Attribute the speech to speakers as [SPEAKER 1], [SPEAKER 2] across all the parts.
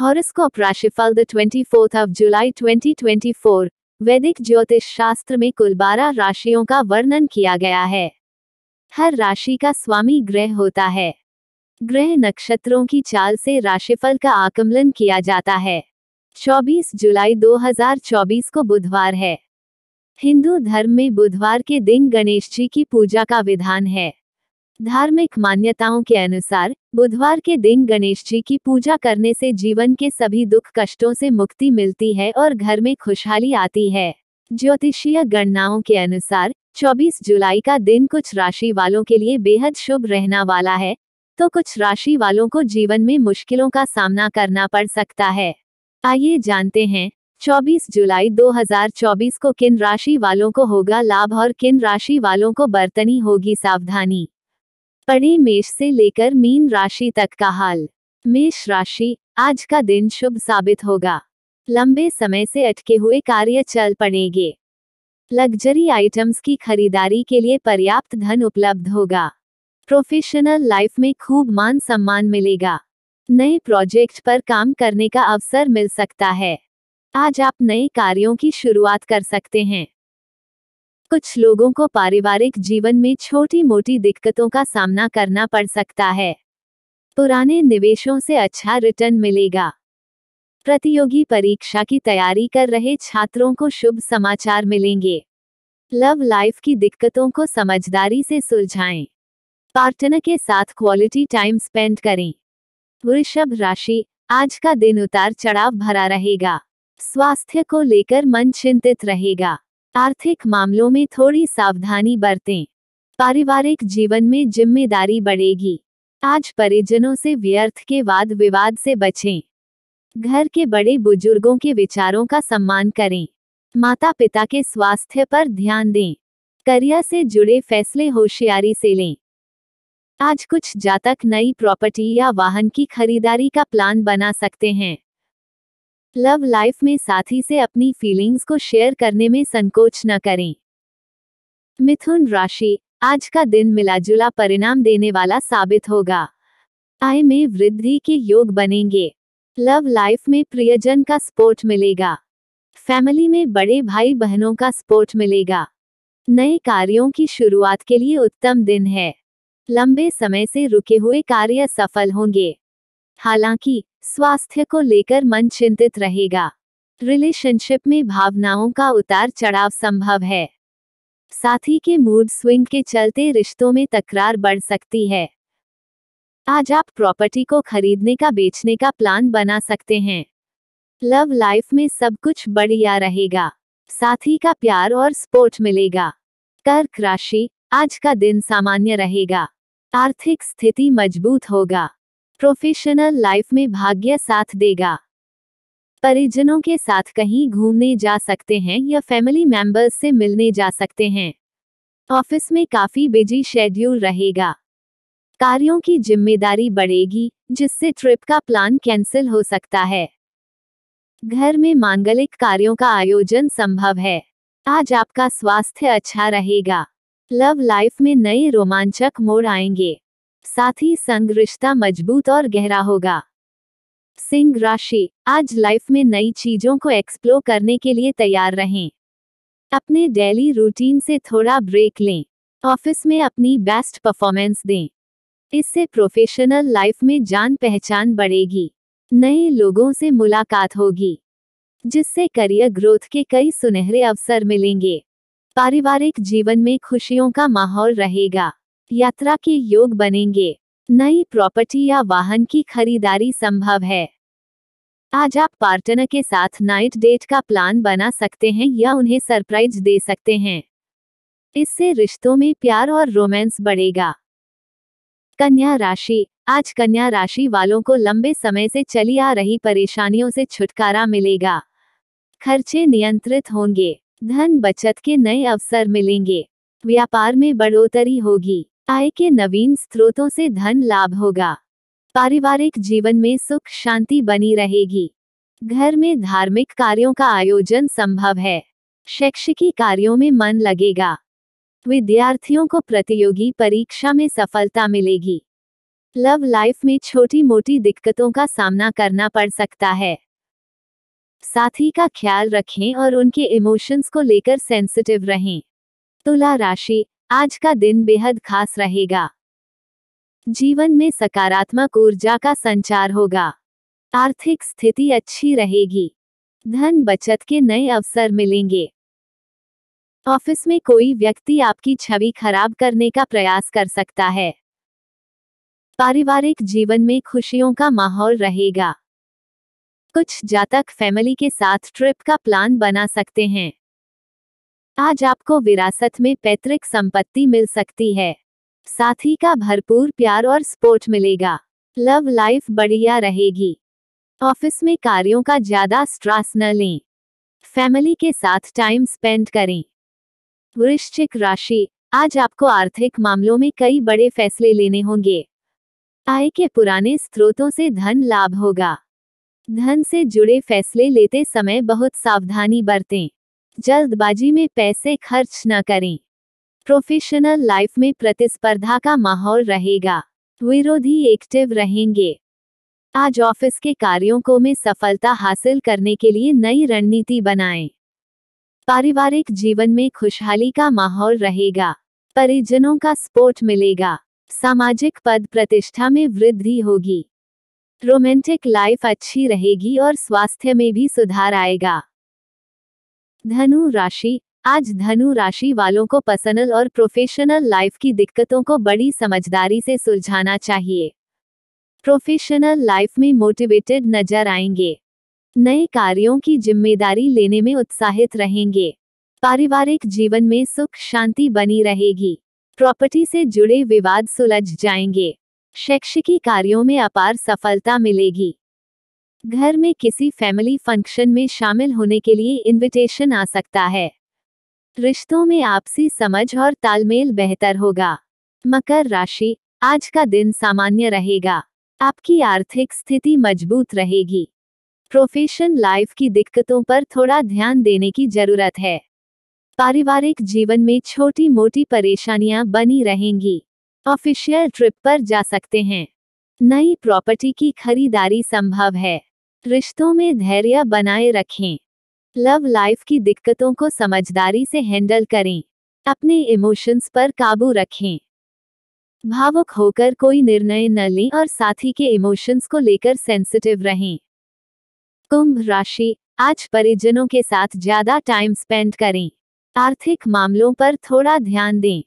[SPEAKER 1] Horoscope राशिफल the fourth of July 2024 वैदिक ज्योतिष शास्त्र में कुल बारह राशियों का वर्णन किया गया है हर राशि का स्वामी ग्रह होता है ग्रह नक्षत्रों की चाल से राशिफल का आकलन किया जाता है 24 जुलाई 2024 को बुधवार है हिंदू धर्म में बुधवार के दिन गणेश जी की पूजा का विधान है धार्मिक मान्यताओं के अनुसार बुधवार के दिन गणेश जी की पूजा करने से जीवन के सभी दुख कष्टों से मुक्ति मिलती है और घर में खुशहाली आती है ज्योतिषीय गणनाओं के अनुसार 24 जुलाई का दिन कुछ राशि वालों के लिए बेहद शुभ रहना वाला है तो कुछ राशि वालों को जीवन में मुश्किलों का सामना करना पड़ सकता है आइए जानते हैं 24 जुलाई 2024 को किन राशि वालों को होगा लाभ और किन राशि वालों को बर्तनी होगी सावधानी पढ़े मेष से लेकर मीन राशि तक का हाल मेष राशि आज का दिन शुभ साबित होगा लंबे समय से अटके हुए कार्य चल पड़ेंगे लग्जरी आइटम्स की खरीदारी के लिए पर्याप्त धन उपलब्ध होगा प्रोफेशनल लाइफ में खूब मान सम्मान मिलेगा नए प्रोजेक्ट पर काम करने का अवसर मिल सकता है आज आप नए कार्यों की शुरुआत कर सकते हैं कुछ लोगों को पारिवारिक जीवन में छोटी मोटी दिक्कतों का सामना करना पड़ सकता है पुराने निवेशों से अच्छा रिटर्न मिलेगा प्रतियोगी परीक्षा की तैयारी कर रहे छात्रों को शुभ समाचार मिलेंगे लव लाइफ की दिक्कतों को समझदारी से सुलझाएं पार्टनर के साथ क्वालिटी टाइम स्पेंड करें वृषभ राशि आज का दिन उतार चढ़ाव भरा रहेगा स्वास्थ्य को लेकर मन चिंतित रहेगा आर्थिक मामलों में थोड़ी सावधानी बरतें पारिवारिक जीवन में जिम्मेदारी बढ़ेगी आज परिजनों से व्यर्थ के वाद विवाद से बचें घर के बड़े बुजुर्गों के विचारों का सम्मान करें माता पिता के स्वास्थ्य पर ध्यान दें करियर से जुड़े फैसले होशियारी से लें आज कुछ जातक नई प्रॉपर्टी या वाहन की खरीदारी का प्लान बना सकते हैं लव लाइफ में साथी से अपनी फीलिंग्स को शेयर करने में संकोच न करें मिथुन राशि आज का दिन मिलाजुला परिणाम देने वाला साबित होगा आय में वृद्धि के योग बनेंगे लव लाइफ में प्रियजन का सपोर्ट मिलेगा फैमिली में बड़े भाई बहनों का सपोर्ट मिलेगा नए कार्यों की शुरुआत के लिए उत्तम दिन है लंबे समय से रुके हुए कार्य सफल होंगे हालांकि स्वास्थ्य को लेकर मन चिंतित रहेगा रिलेशनशिप में भावनाओं का उतार चढ़ाव संभव है साथी के मूड स्विंग के चलते रिश्तों में तकरार बढ़ सकती है आज आप प्रॉपर्टी को खरीदने का बेचने का प्लान बना सकते हैं लव लाइफ में सब कुछ बढ़िया रहेगा साथी का प्यार और सपोर्ट मिलेगा कर्क राशि आज का दिन सामान्य रहेगा आर्थिक स्थिति मजबूत होगा प्रोफेशनल लाइफ में भाग्य साथ देगा परिजनों के साथ कहीं घूमने जा सकते हैं या फैमिली मेंबर्स से मिलने जा सकते हैं ऑफिस में काफी बिजी शेड्यूल रहेगा कार्यों की जिम्मेदारी बढ़ेगी जिससे ट्रिप का प्लान कैंसिल हो सकता है घर में मांगलिक कार्यों का आयोजन संभव है आज आपका स्वास्थ्य अच्छा रहेगा लव लाइफ में नए रोमांचक मोड़ आएंगे साथ ही संग रिश्ता मजबूत और गहरा होगा सिंह राशि आज लाइफ में नई चीजों को एक्सप्लोर करने के लिए तैयार रहें अपने डेली रूटीन से थोड़ा ब्रेक लें ऑफिस में अपनी बेस्ट परफॉर्मेंस दें इससे प्रोफेशनल लाइफ में जान पहचान बढ़ेगी नए लोगों से मुलाकात होगी जिससे करियर ग्रोथ के कई सुनहरे अवसर मिलेंगे पारिवारिक जीवन में खुशियों का माहौल रहेगा यात्रा के योग बनेंगे नई प्रॉपर्टी या वाहन की खरीदारी संभव है आज आप पार्टनर के साथ नाइट डेट का प्लान बना सकते हैं या उन्हें सरप्राइज दे सकते हैं इससे रिश्तों में प्यार और रोमांस बढ़ेगा कन्या राशि आज कन्या राशि वालों को लंबे समय से चली आ रही परेशानियों से छुटकारा मिलेगा खर्चे नियंत्रित होंगे धन बचत के नए अवसर मिलेंगे व्यापार में बढ़ोतरी होगी आय के नवीन स्रोतों से धन लाभ होगा पारिवारिक जीवन में सुख शांति बनी रहेगी घर में धार्मिक कार्यों का आयोजन संभव है शैक्षिकी कार्यों में मन लगेगा विद्यार्थियों को प्रतियोगी परीक्षा में सफलता मिलेगी लव लाइफ में छोटी मोटी दिक्कतों का सामना करना पड़ सकता है साथी का ख्याल रखें और उनके इमोशंस को लेकर सेंसिटिव रहें तुला राशि आज का दिन बेहद खास रहेगा जीवन में सकारात्मक ऊर्जा का संचार होगा आर्थिक स्थिति अच्छी रहेगी धन बचत के नए अवसर मिलेंगे ऑफिस में कोई व्यक्ति आपकी छवि खराब करने का प्रयास कर सकता है पारिवारिक जीवन में खुशियों का माहौल रहेगा कुछ जातक फैमिली के साथ ट्रिप का प्लान बना सकते हैं आज आपको विरासत में पैतृक संपत्ति मिल सकती है साथी का भरपूर प्यार और सपोर्ट मिलेगा लव लाइफ बढ़िया रहेगी ऑफिस में कार्यों का ज्यादा स्ट्रेस न लें फैमिली के साथ टाइम स्पेंड करें वृश्चिक राशि आज आपको आर्थिक मामलों में कई बड़े फैसले लेने होंगे आय के पुराने स्रोतों से धन लाभ होगा धन से जुड़े फैसले लेते समय बहुत सावधानी बरतें जल्दबाजी में पैसे खर्च न करें प्रोफेशनल लाइफ में प्रतिस्पर्धा का माहौल रहेगा विरोधी एक्टिव रहेंगे आज ऑफिस के कार्यों को में सफलता हासिल करने के लिए नई रणनीति बनाएं। पारिवारिक जीवन में खुशहाली का माहौल रहेगा परिजनों का सपोर्ट मिलेगा सामाजिक पद प्रतिष्ठा में वृद्धि होगी रोमांटिक लाइफ अच्छी रहेगी और स्वास्थ्य में भी सुधार आएगा धनु राशि आज धनु राशि वालों को पर्सनल और प्रोफेशनल लाइफ की दिक्कतों को बड़ी समझदारी से सुलझाना चाहिए प्रोफेशनल लाइफ में मोटिवेटेड नजर आएंगे नए कार्यों की जिम्मेदारी लेने में उत्साहित रहेंगे पारिवारिक जीवन में सुख शांति बनी रहेगी प्रॉपर्टी से जुड़े विवाद सुलझ जाएंगे शैक्षिकी कार्यों में अपार सफलता मिलेगी घर में किसी फैमिली फंक्शन में शामिल होने के लिए इनविटेशन आ सकता है रिश्तों में आपसी समझ और तालमेल बेहतर होगा मकर राशि आज का दिन सामान्य रहेगा आपकी आर्थिक स्थिति मजबूत रहेगी प्रोफेशन लाइफ की दिक्कतों पर थोड़ा ध्यान देने की जरूरत है पारिवारिक जीवन में छोटी मोटी परेशानियां बनी रहेंगी ऑफिशियल ट्रिप पर जा सकते हैं नई प्रॉपर्टी की खरीदारी संभव है रिश्तों में धैर्य बनाए रखें लव लाइफ की दिक्कतों को समझदारी से हैंडल करें अपने इमोशंस पर काबू रखें भावुक होकर कोई निर्णय न लें और साथी के इमोशंस को लेकर सेंसिटिव रहें कुंभ राशि आज परिजनों के साथ ज्यादा टाइम स्पेंड करें आर्थिक मामलों पर थोड़ा ध्यान दें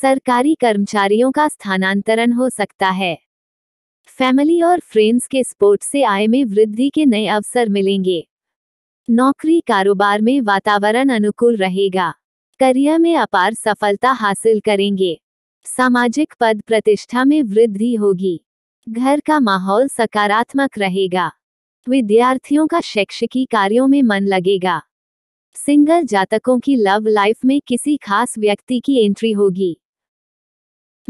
[SPEAKER 1] सरकारी कर्मचारियों का स्थानांतरण हो सकता है फैमिली और फ्रेंड्स के सपोर्ट से आय में वृद्धि के नए अवसर मिलेंगे नौकरी कारोबार में वातावरण अनुकूल रहेगा करियर में अपार सफलता हासिल करेंगे सामाजिक पद प्रतिष्ठा में वृद्धि होगी घर का माहौल सकारात्मक रहेगा विद्यार्थियों का शैक्षिकी कार्यों में मन लगेगा सिंगल जातकों की लव लाइफ में किसी खास व्यक्ति की एंट्री होगी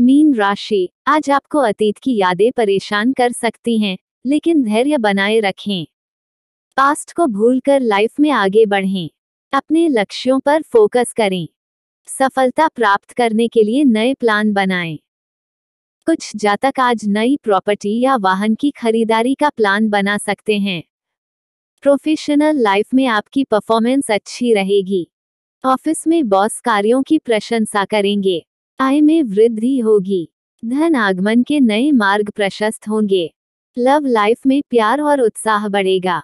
[SPEAKER 1] मीन राशि आज आपको अतीत की यादें परेशान कर सकती हैं लेकिन धैर्य बनाए रखें पास्ट को भूलकर लाइफ में आगे बढ़ें अपने लक्ष्यों पर फोकस करें सफलता प्राप्त करने के लिए नए प्लान बनाएं कुछ जातक आज नई प्रॉपर्टी या वाहन की खरीदारी का प्लान बना सकते हैं प्रोफेशनल लाइफ में आपकी परफॉर्मेंस अच्छी रहेगी ऑफिस में बॉस कार्यों की प्रशंसा करेंगे आय में वृद्धि होगी धन आगमन के नए मार्ग प्रशस्त होंगे लव लाइफ में प्यार और उत्साह बढ़ेगा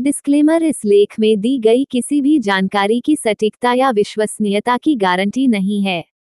[SPEAKER 1] डिस्क्लेमर इस लेख में दी गई किसी भी जानकारी की सटीकता या विश्वसनीयता की गारंटी नहीं है